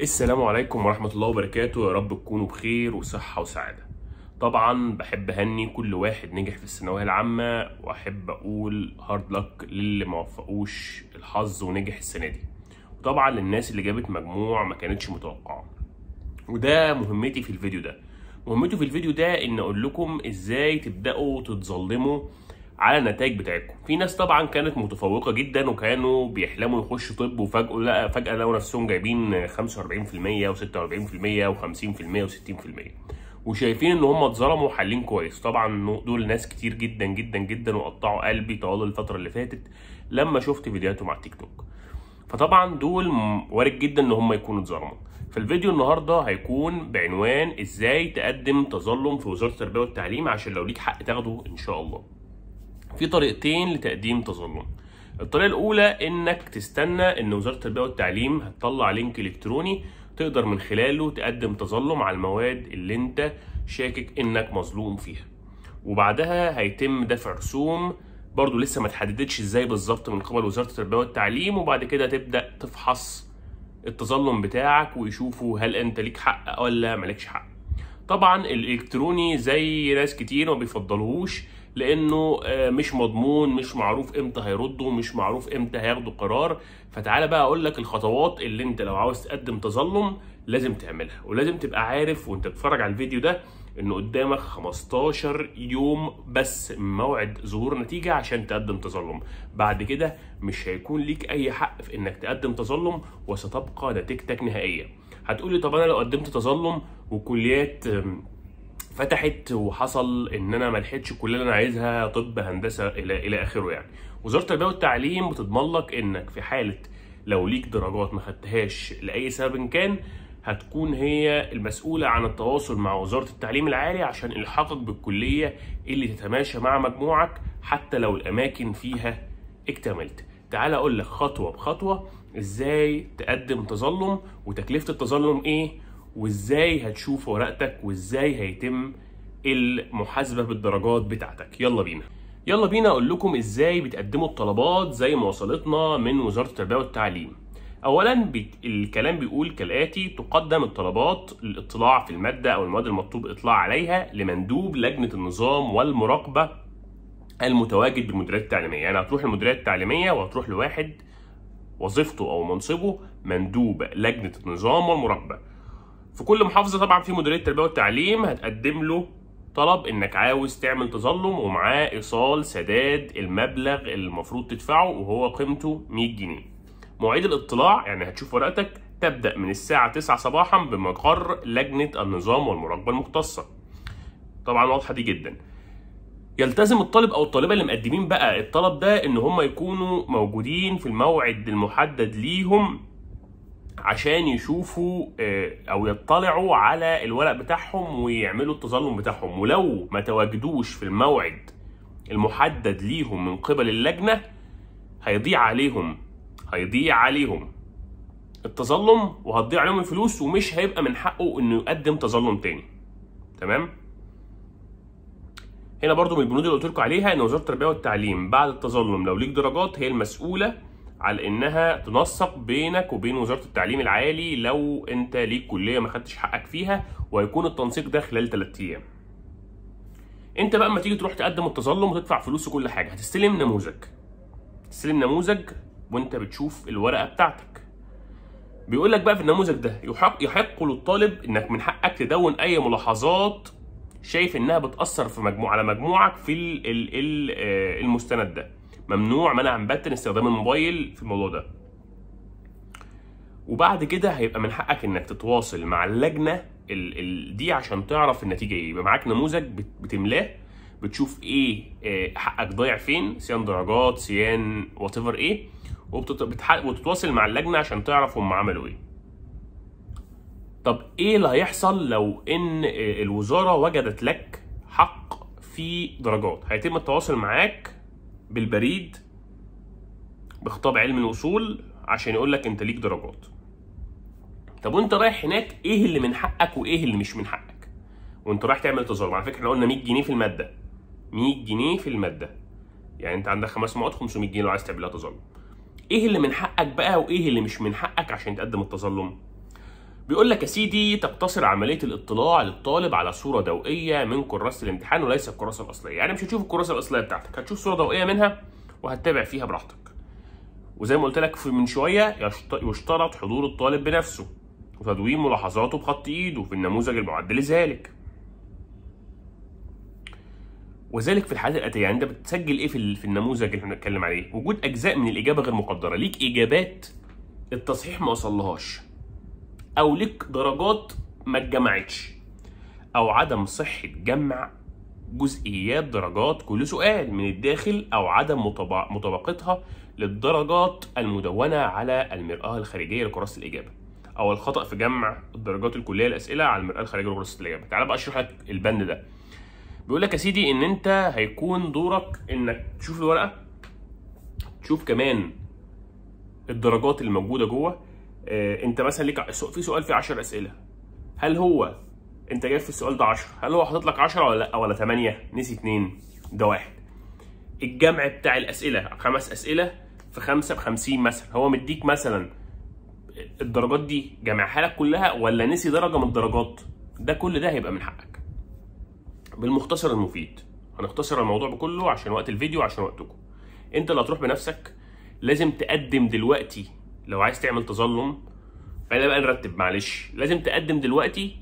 السلام عليكم ورحمة الله وبركاته يا رب تكونوا بخير وصحة وسعادة طبعا بحب أهني كل واحد نجح في الثانوية العامة وأحب أقول هارد لك للي ما وفقوش الحظ ونجح السنة دي وطبعا للناس اللي جابت مجموع ما كانتش متوقعة وده مهمتي في الفيديو ده مهمته في الفيديو ده ان اقول لكم ازاي تبدأوا تتظلموا على النتائج بتاعتكم في ناس طبعا كانت متفوقه جدا وكانوا بيحلموا يخشوا طب وفجأه لا فجأه لقوا نفسهم جايبين 45% و46% و50% و60% وشايفين ان هم اتظلموا وحالين كويس طبعا دول ناس كتير جدا جدا جدا وقطعوا قلبي طوال الفتره اللي فاتت لما شفت فيديوهاتهم على التيك توك فطبعا دول وارد جدا ان هم يكونوا اتظلموا فالفيديو النهارده هيكون بعنوان ازاي تقدم تظلم في وزاره التربيه والتعليم عشان لو ليك حق تاخده ان شاء الله في طريقتين لتقديم تظلم الطريقه الاولى انك تستنى ان وزاره التربيه والتعليم هتطلع لينك الكتروني تقدر من خلاله تقدم تظلم على المواد اللي انت شاكك انك مظلوم فيها وبعدها هيتم دفع رسوم برضو لسه ما تحددتش ازاي بالظبط من قبل وزاره التربيه والتعليم وبعد كده تبدا تفحص التظلم بتاعك ويشوفوا هل انت ليك حق ولا مالكش حق طبعا الالكتروني زي ناس كتير ما بيفضلوهوش لانه آه، مش مضمون مش معروف امتى هيردوا مش معروف امتى هياخدوا قرار فتعالى بقى اقول لك الخطوات اللي انت لو عاوز تقدم تظلم لازم تعملها ولازم تبقى عارف وانت بتتفرج على الفيديو ده ان قدامك 15 يوم بس من موعد ظهور نتيجه عشان تقدم تظلم بعد كده مش هيكون ليك اي حق في انك تقدم تظلم وستبقى نتيجتك نهائيه هتقولي طب انا لو قدمت تظلم وكليات فتحت وحصل ان انا ما لحقتش كل اللي انا عايزها طب هندسه الى الى اخره يعني وزاره التربيه والتعليم بتضمن لك انك في حاله لو ليك درجات ما خدتهاش لاي سبب كان هتكون هي المسؤولة عن التواصل مع وزارة التعليم العالي عشان إلحاقك بالكلية اللي تتماشى مع مجموعك حتى لو الأماكن فيها اكتملت تعال أقول لك خطوة بخطوة إزاي تقدم تظلم وتكلفة التظلم إيه وازاي هتشوف ورقتك وازاي هيتم المحاسبه بالدرجات بتاعتك يلا بينا يلا بينا اقول لكم ازاي بتقدموا الطلبات زي ما وصلتنا من وزاره التربيه والتعليم اولا الكلام بيقول كالاتي تقدم الطلبات للاطلاع في الماده او المواد المطلوب اطلاع عليها لمندوب لجنه النظام والمراقبه المتواجد بالمديريات التعليميه يعني هتروح المديريات التعليميه وهتروح لواحد وظيفته او منصبه مندوب لجنه النظام والمراقبه في كل محافظه طبعا في مديريه التربيه والتعليم هتقدم له طلب انك عاوز تعمل تظلم ومعاه ايصال سداد المبلغ اللي المفروض تدفعه وهو قيمته 100 جنيه مواعيد الاطلاع يعني هتشوف ورقتك تبدا من الساعه 9 صباحا بمقر لجنه النظام والمراقبه المختصه طبعا واضحه دي جدا يلتزم الطالب او الطالبه اللي مقدمين بقى الطلب ده ان هم يكونوا موجودين في الموعد المحدد ليهم عشان يشوفوا آه، او يطلعوا على الورق بتاعهم ويعملوا التظلم بتاعهم ولو ما تواجدوش في الموعد المحدد ليهم من قبل اللجنه هيضيع عليهم هيضيع عليهم التظلم وهتضيع عليهم الفلوس ومش هيبقى من حقه انه يقدم تظلم تاني تمام هنا برضو من البنود اللي قلت لكم عليها ان وزاره التربيه والتعليم بعد التظلم لو ليك درجات هي المسؤوله على انها تنسق بينك وبين وزاره التعليم العالي لو انت ليك كليه ما خدتش حقك فيها وهيكون التنسيق ده خلال 3 ايام انت بقى اما تيجي تروح تقدم التظلم وتدفع فلوس وكل حاجه هتستلم نموذج تستلم نموذج وانت بتشوف الورقه بتاعتك بيقول لك بقى في النموذج ده يحق يحق للطالب انك من حقك تدون اي ملاحظات شايف انها بتاثر في مجموعه على مجموعك في آه، المستند ده ممنوع منعا باتا استخدام الموبايل في الموضوع ده وبعد كده هيبقى من حقك انك تتواصل مع اللجنه ال ال دي عشان تعرف النتيجه ايه يبقى معاك نموذج بتملاه بتشوف ايه آه، حقك ضايع فين سيان درجات سيان وات ايفر ايه وبتتواصل مع اللجنه عشان تعرف هم عملوا ايه طب ايه اللي هيحصل لو ان آه، الوزاره وجدت لك حق في درجات هيتم التواصل معاك بالبريد بخطاب علم الوصول عشان يقول لك انت ليك درجات طب وانت رايح هناك ايه اللي من حقك وايه اللي مش من حقك وانت رايح تعمل تظاهر على فكره احنا قلنا 100 جنيه في الماده 100 جنيه في الماده يعني انت عندك خمس مواد 500 جنيه لو عايز تعملها تظلم ايه اللي من حقك بقى وايه اللي مش من حقك عشان تقدم التظلم بيقول لك يا سيدي تقتصر عمليه الاطلاع للطالب على صوره ضوئيه من كراسه الامتحان وليس الكراسه الاصليه يعني مش هتشوف الكراسه الاصليه بتاعتك هتشوف صوره ضوئيه منها وهتتابع فيها براحتك وزي ما قلت لك من شويه يشترط حضور الطالب بنفسه وتدوين ملاحظاته بخط ايده في النموذج المعد لذلك وذلك في الحالات الاتيه يعني انت بتسجل ايه في النموذج اللي احنا بنتكلم عليه وجود اجزاء من الاجابه غير مقدره ليك اجابات التصحيح ما وصلهاش او ليك درجات ما اتجمعتش او عدم صحه جمع جزئيات درجات كل سؤال من الداخل او عدم مطابقتها للدرجات المدونه على المراه الخارجيه لكراسه الاجابه او الخطا في جمع الدرجات الكليه الاسئله على المراه الخارجيه لكراسه الاجابه تعال بقى اشرح لك البند ده بيقول لك يا سيدي ان انت هيكون دورك انك تشوف الورقه تشوف كمان الدرجات اللي موجوده جوه آه، انت مثلا ليك في سؤال فيه 10 اسئله هل هو انت جايب في السؤال ده 10 هل هو حاطط لك 10 ولا لا ولا 8 نسي 2 ده واحد الجمع بتاع الاسئله خمس اسئله في 5 ب 50 مثلا هو مديك مثلا الدرجات دي جمعها لك كلها ولا نسي درجه من الدرجات ده كل ده هيبقى من حقك بالمختصر المفيد هنختصر الموضوع بكله عشان وقت الفيديو عشان وقتكم انت اللي هتروح بنفسك لازم تقدم دلوقتي لو عايز تعمل تظلم خلينا بقى نرتب معلش لازم تقدم دلوقتي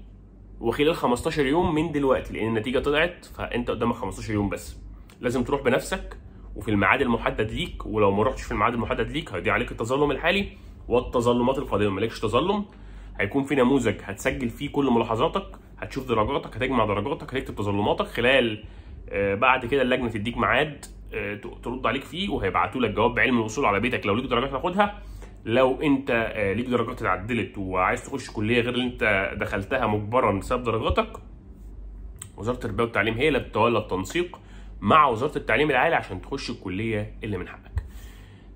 وخلال 15 يوم من دلوقتي لان النتيجه طلعت فانت قدامك 15 يوم بس لازم تروح بنفسك وفي الميعاد المحدد ليك ولو ما رحتش في الميعاد المحدد ليك هيضيع عليك التظلم الحالي والتظلمات القادمه مالكش تظلم هيكون في نموذج هتسجل فيه كل ملاحظاتك هتشوف درجاتك هتجمع درجاتك هتكتب تظلماتك خلال آه، بعد كده اللجنه تديك ميعاد آه، ترد عليك فيه وهيبعتوا لك جواب بعلم الوصول على بيتك لو ليك درجات تاخدها لو انت آه، ليك درجات اتعدلت وعايز تخش كليه غير اللي انت دخلتها مجبرا بسبب درجاتك وزاره التربيه والتعليم هي اللي بتتولى التنسيق مع وزاره التعليم العالي عشان تخش الكليه اللي من حقك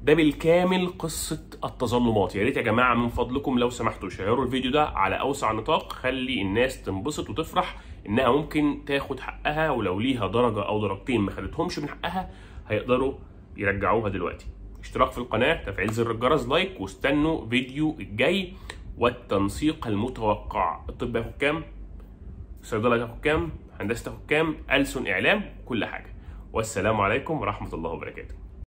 ده بالكامل قصه التظلمات يا ريت يا جماعه من فضلكم لو سمحتوا شيروا الفيديو ده على اوسع نطاق خلي الناس تنبسط وتفرح انها ممكن تاخد حقها ولو ليها درجه او درجتين ما خدتهمش من حقها هيقدروا يرجعوها دلوقتي اشتراك في القناة تفعيل زر الجرس لايك واستنوا فيديو الجاي والتنسيق المتوقع الطب يا كام الصيدلة هتاخد كام هندسة حكام كام ألسن إعلام كل حاجة والسلام عليكم ورحمة الله وبركاته